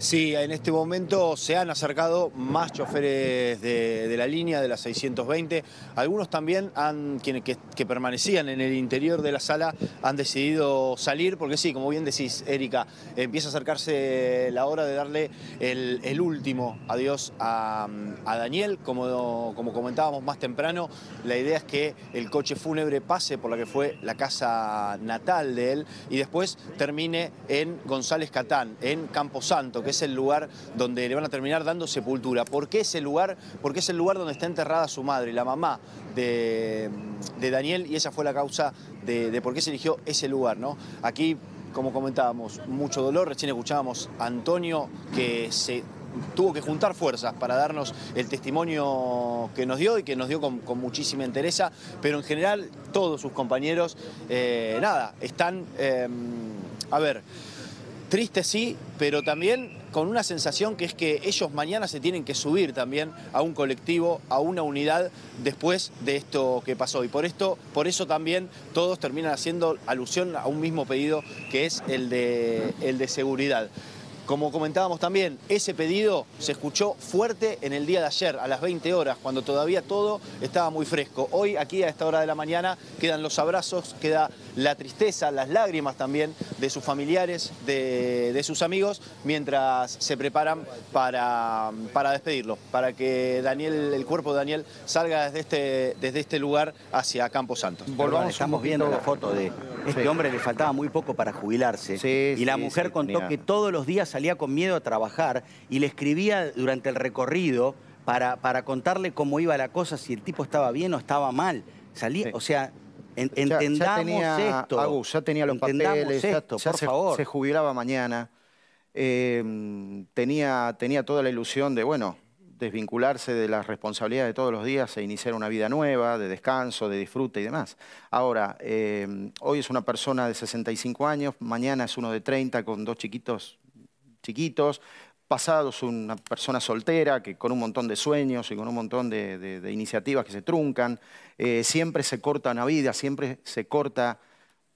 Sí, en este momento se han acercado más choferes de, la línea, de la 620. Algunos también han, quienes que, permanecían en el interior de la sala han decidido salir, porque sí, como bien decís, Erika, empieza a acercarse la hora de darle el, último adiós a, Daniel. Como, como comentábamos más temprano, la idea es que el coche fúnebre pase por la que fue la casa natal de él y después termine en González Catán, en Camposanto, que es el lugar donde le van a terminar dando sepultura. ¿Por qué ese lugar? Porque es el lugar donde está enterrada su madre, la mamá de, Daniel, y esa fue la causa de, por qué se eligió ese lugar. ¿no? Aquí, como comentábamos, mucho dolor. Recién escuchábamos a Antonio que se tuvo que juntar fuerzas para darnos el testimonio que nos dio y que nos dio con, muchísima entereza, pero en general todos sus compañeros, eh, nada, están, em, a ver, tristes sí, pero también con una sensación que es que ellos mañana se tienen que subir también a un colectivo, a una unidad después de esto que pasó. Y por esto, por eso también todos terminan haciendo alusión a un mismo pedido que es el de, el de seguridad. Como comentábamos también, ese pedido se escuchó fuerte en el día de ayer, a las 20 horas, cuando todavía todo estaba muy fresco. Hoy, aquí a esta hora de la mañana, quedan los abrazos, queda la tristeza, las lágrimas también de sus familiares, de, sus amigos, mientras se preparan para, para, despedirlo, para que Daniel, el cuerpo de Daniel salga desde este, desde este lugar hacia Campos Santos. Volvamos estamos viendo fotos de este hombre, le faltaba muy poco para jubilarse. y la mujer contó que todos los días salía con miedo a trabajar y le escribía durante el recorrido para, para contarle cómo iba la cosa, si el tipo estaba bien o estaba mal. Salía, o sea, entendamos ya, tenía, esto. ya tenía los papeles, ya, se, jubilaba mañana. Eh, tenía, tenía toda la ilusión de, bueno, desvincularse de las responsabilidades de todos los días e iniciar una vida nueva, de descanso, de disfrute y demás. Ahora, eh, hoy es una persona de 65 años, mañana es uno de 30 con dos chiquitos chiquitos, pasado es una persona soltera que con un montón de sueños y con un montón de, iniciativas que se truncan, eh, siempre se corta una vida, siempre se corta,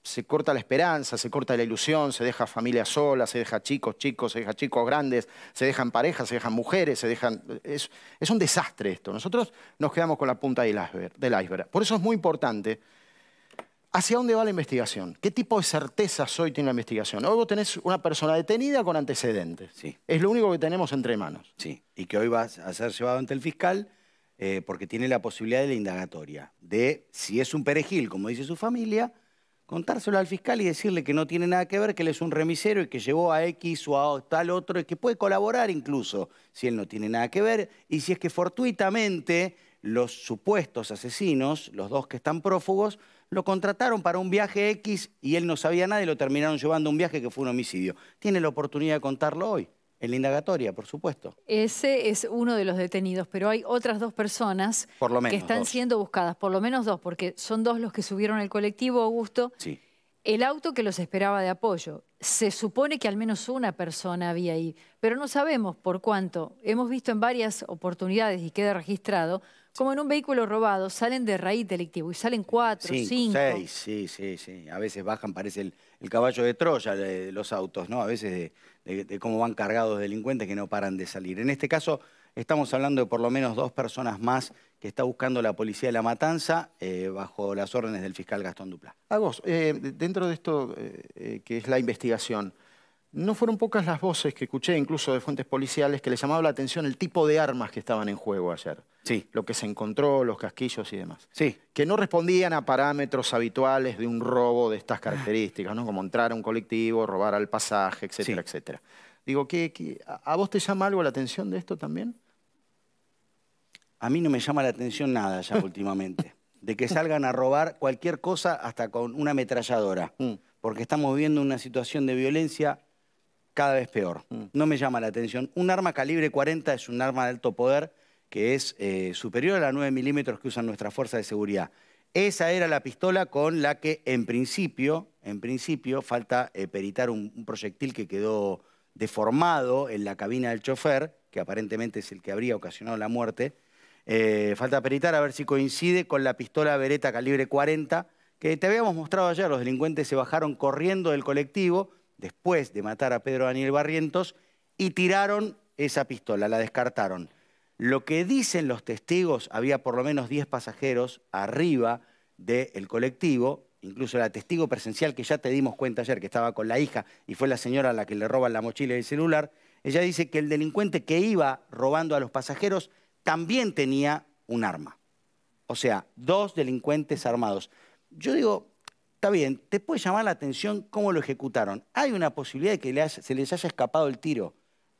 se corta la esperanza, se corta la ilusión, se deja familia sola, se deja chicos, chicos, se deja chicos grandes, se dejan parejas, se dejan mujeres, se dejan... Es, un desastre esto. Nosotros nos quedamos con la punta del iceberg. Por eso es muy importante ¿Hacia dónde va la investigación? ¿Qué tipo de certezas hoy tiene la investigación? Hoy vos tenés una persona detenida con antecedentes. Sí. Es lo único que tenemos entre manos. Sí, y que hoy va a ser llevado ante el fiscal eh, porque tiene la posibilidad de la indagatoria. De, si es un perejil, como dice su familia, contárselo al fiscal y decirle que no tiene nada que ver, que él es un remisero y que llevó a X o a tal otro y que puede colaborar incluso si él no tiene nada que ver. Y si es que fortuitamente los supuestos asesinos, los dos que están prófugos, lo contrataron para un viaje X y él no sabía nada y lo terminaron llevando a un viaje que fue un homicidio. Tiene la oportunidad de contarlo hoy, en la indagatoria, por supuesto. Ese es uno de los detenidos, pero hay otras dos personas que están siendo buscadas, por lo menos dos, porque son dos los que subieron al colectivo, Augusto. Sí. El auto que los esperaba de apoyo. Se supone que al menos una persona había ahí, pero no sabemos por cuánto. Hemos visto en varias oportunidades y queda registrado como en un vehículo robado, salen de raíz delictivo y salen cuatro, cinco. Seis, sí, sí, sí. A veces bajan, parece el, caballo de Troya de, los autos, ¿no? A veces de, cómo van cargados delincuentes que no paran de salir. En este caso, estamos hablando de por lo menos dos personas más que está buscando la policía de la matanza eh, bajo las órdenes del fiscal Gastón Dupla. Agos, eh, dentro de esto eh, que es la investigación, no fueron pocas las voces que escuché, incluso de fuentes policiales, que le llamaba la atención el tipo de armas que estaban en juego ayer. Sí. Lo que se encontró, los casquillos y demás. Sí. Que no respondían a parámetros habituales de un robo de estas características, ¿no? Como entrar a un colectivo, robar al pasaje, etcétera, etcétera. Digo, ¿qué, a vos te llama algo la atención de esto también? A mí no me llama la atención nada ya últimamente. De que salgan a robar cualquier cosa hasta con una ametralladora. Mm. Porque estamos viviendo una situación de violencia cada vez peor. Mm. No me llama la atención. Un arma calibre 40 es un arma de alto poder que es eh, superior a la 9 milímetros que usan nuestras fuerzas de seguridad. Esa era la pistola con la que en principio, en principio, falta eh, peritar un, proyectil que quedó deformado en la cabina del chofer, que aparentemente es el que habría ocasionado la muerte. Eh, falta peritar a ver si coincide con la pistola Beretta calibre 40, que te habíamos mostrado ayer, los delincuentes se bajaron corriendo del colectivo, después de matar a Pedro Daniel Barrientos y tiraron esa pistola, la descartaron. Lo que dicen los testigos, había por lo menos 10 pasajeros arriba del colectivo, incluso la testigo presencial que ya te dimos cuenta ayer, que estaba con la hija y fue la señora a la que le roban la mochila y el celular, ella dice que el delincuente que iba robando a los pasajeros también tenía un arma. O sea, dos delincuentes armados. Yo digo, Está bien, te puede llamar la atención cómo lo ejecutaron. Hay una posibilidad de que se les haya escapado el tiro.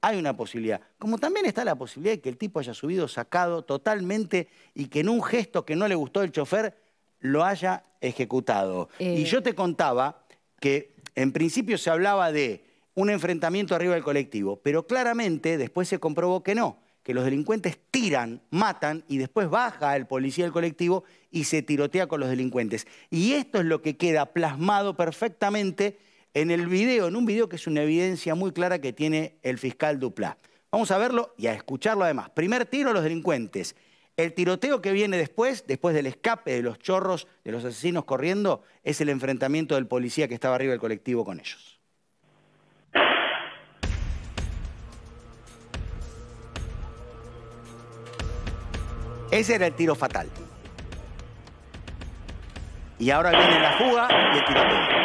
Hay una posibilidad. Como también está la posibilidad de que el tipo haya subido sacado totalmente y que en un gesto que no le gustó el chofer lo haya ejecutado. Y eh. yo te contaba que en principio se hablaba de un enfrentamiento arriba del colectivo, pero claramente después se comprobó que no, que los delincuentes tiran, matan y después baja el policía del colectivo y se tirotea con los delincuentes. Y esto es lo que queda plasmado perfectamente en el video, en un video que es una evidencia muy clara que tiene el fiscal Dupla. Vamos a verlo y a escucharlo además. Primer tiro a los delincuentes. El tiroteo que viene después, después del escape de los chorros, de los asesinos corriendo, es el enfrentamiento del policía que estaba arriba del colectivo con ellos. Ese era el tiro fatal. Y ahora viene la fuga y el tiroteo.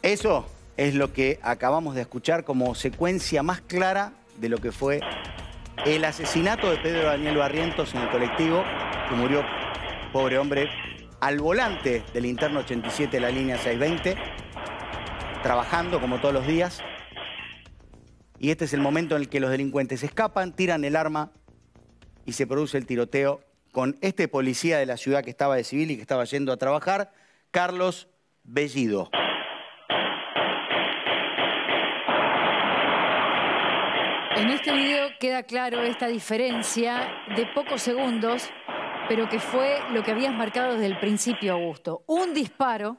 Eso es lo que acabamos de escuchar como secuencia más clara de lo que fue el asesinato de Pedro Daniel Barrientos en el colectivo, que murió, pobre hombre, al volante del interno 87 de la línea 620, trabajando como todos los días. Y este es el momento en el que los delincuentes escapan, tiran el arma y se produce el tiroteo con este policía de la ciudad que estaba de civil y que estaba yendo a trabajar, Carlos Bellido. queda claro esta diferencia de pocos segundos, pero que fue lo que habías marcado desde el principio, Augusto. Un disparo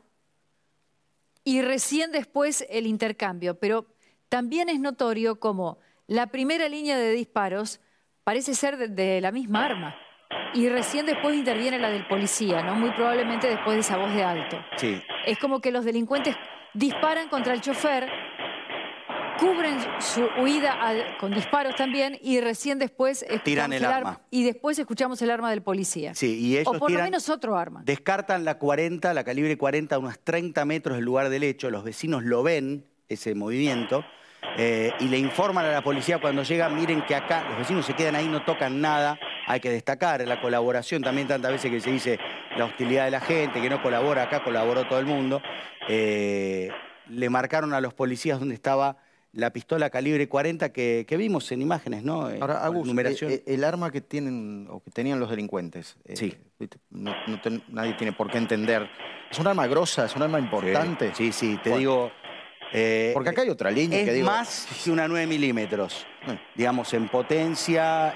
y recién después el intercambio. Pero también es notorio como la primera línea de disparos parece ser de, la misma arma. Y recién después interviene la del policía, ¿no? Muy probablemente después de esa voz de alto. Sí. Es como que los delincuentes disparan contra el chofer cubren su huida con disparos también y recién después tiran el, arma. y después escuchamos el arma del policía. Sí, y ellos o por lo menos otro arma. Descartan la 40, la calibre 40 a unos 30 metros del lugar del hecho, los vecinos lo ven ese movimiento eh, y le informan a la policía cuando llega, miren que acá los vecinos se quedan ahí, no tocan nada, hay que destacar la colaboración también tantas veces que se dice la hostilidad de la gente, que no colabora, acá colaboró todo el mundo. Eh, le marcaron a los policías donde estaba la pistola calibre 40 que, vimos en imágenes, ¿no? Eh, Ahora, eh, eh, El, arma que tienen o que tenían los delincuentes. Sí. nadie tiene por qué entender. Es un arma grosa, es un arma importante. Sí, sí, te digo... Porque acá hay otra línea que digo... más que una 9 milímetros, digamos, en potencia,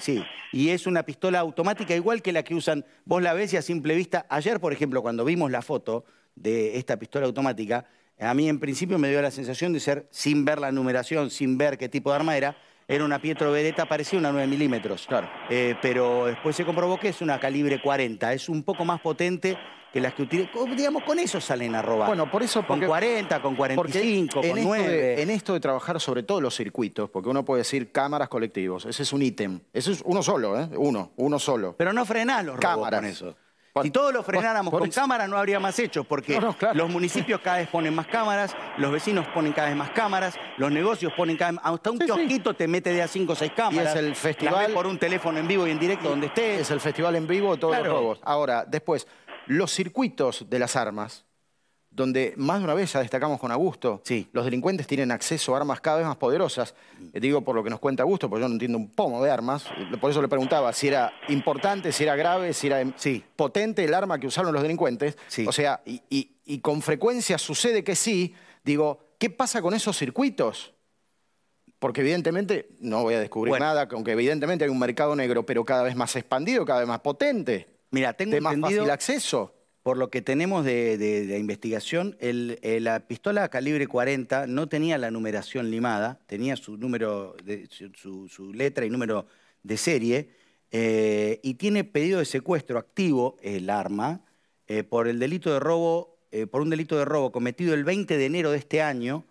sí. Y es una pistola automática igual que la que usan, vos la ves y a simple vista, ayer, por ejemplo, cuando vimos la foto de esta pistola automática, a mí en principio me dio la sensación de ser, sin ver la numeración, sin ver qué tipo de arma era, era una Pietro Beretta, parecía una 9 milímetros. Claro. Eh, pero después se comprobó que es una calibre 40, es un poco más potente que las que utilizan. Digamos, con eso salen a robar. Bueno, por eso... con 40, con 45, con 9. en esto de trabajar sobre todo los circuitos, porque uno puede decir cámaras colectivos, ese es un ítem. eso es uno solo, ¿eh? Uno, uno solo. Pero no frenás los robos con eso. Si todos lo frenáramos con cámaras no habría más hechos, porque los municipios cada vez ponen más cámaras, los vecinos ponen cada vez más cámaras, los negocios ponen cada vez hasta un sí, te mete de a cinco o seis cámaras. Y es el festival por un teléfono en vivo y en directo donde estés. Es el festival en vivo todos los robos. Ahora, después, los circuitos de las armas donde más de una vez ya destacamos con Augusto, los delincuentes tienen acceso a armas cada vez más poderosas. Eh, digo por lo que nos cuenta Augusto, porque yo no entiendo un pomo de armas. Eh, por eso le preguntaba si era importante, si era grave, si era em, sí. potente el arma que usaron los delincuentes. O sea, y, con frecuencia sucede que sí. Digo, ¿qué pasa con esos circuitos? Porque evidentemente, no voy a descubrir nada, aunque evidentemente hay un mercado negro, pero cada vez más expandido, cada vez más potente. Mira, tengo más fácil acceso. Por lo que tenemos de, investigación, eh, la pistola calibre 40 no tenía la numeración limada, tenía su número, de, su, letra y número de serie, eh, y tiene pedido de secuestro activo el arma eh, por el delito de robo, por un delito de robo cometido el 20 de enero de este año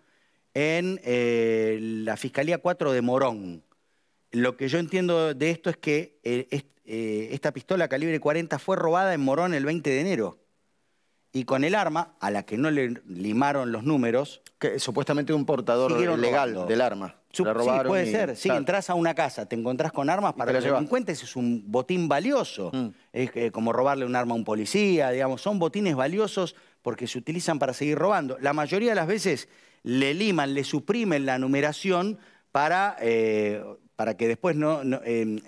en la Fiscalía 4 de Morón. Lo que yo entiendo de esto es que esta pistola calibre 40 fue robada en Morón el 20 de enero y con el arma, a la que no le limaron los números... Que supuestamente un portador legal del arma. sí, puede ser. Si entras a una casa, te encontrás con armas para los delincuentes, es un botín valioso. Mm. Es eh, como robarle un arma a un policía, digamos. Son botines valiosos porque se utilizan para seguir robando. La mayoría de las veces le liman, le suprimen la numeración para, eh, para que después no... Eh,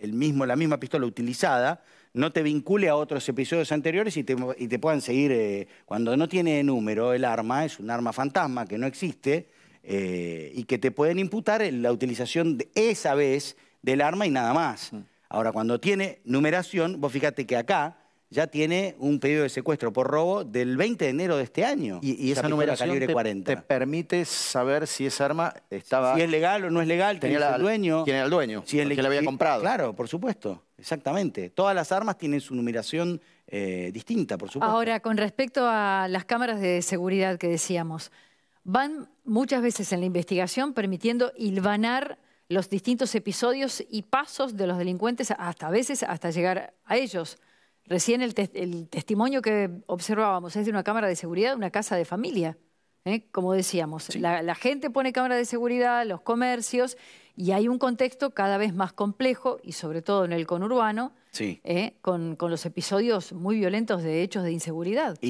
el, mismo, la misma pistola utilizada no te vincule a otros episodios anteriores y te, y puedan seguir. Eh, cuando no tiene número el arma, es un arma fantasma que no existe eh, y que te pueden imputar la utilización de esa vez del arma y nada más. Mm. Ahora, cuando tiene numeración, vos fíjate que acá ya tiene un pedido de secuestro por robo del 20 de enero de este año. Y, esa numeración calibre 40. te permite saber si esa arma estaba... Si es legal o no es legal, tenía el dueño. ¿Quién era el dueño? Si la había comprado. Claro, por supuesto, exactamente. Todas las armas tienen su numeración eh, distinta, por supuesto. Ahora, con respecto a las cámaras de seguridad que decíamos, van muchas veces en la investigación permitiendo hilvanar los distintos episodios y pasos de los delincuentes hasta a veces hasta llegar a ellos. Recién el, testimonio que observábamos es de una cámara de seguridad, de una casa de familia. ¿eh? Como decíamos, la, gente pone cámara de seguridad, los comercios, y hay un contexto cada vez más complejo, y sobre todo en el conurbano, ¿eh? con, los episodios muy violentos de hechos de inseguridad.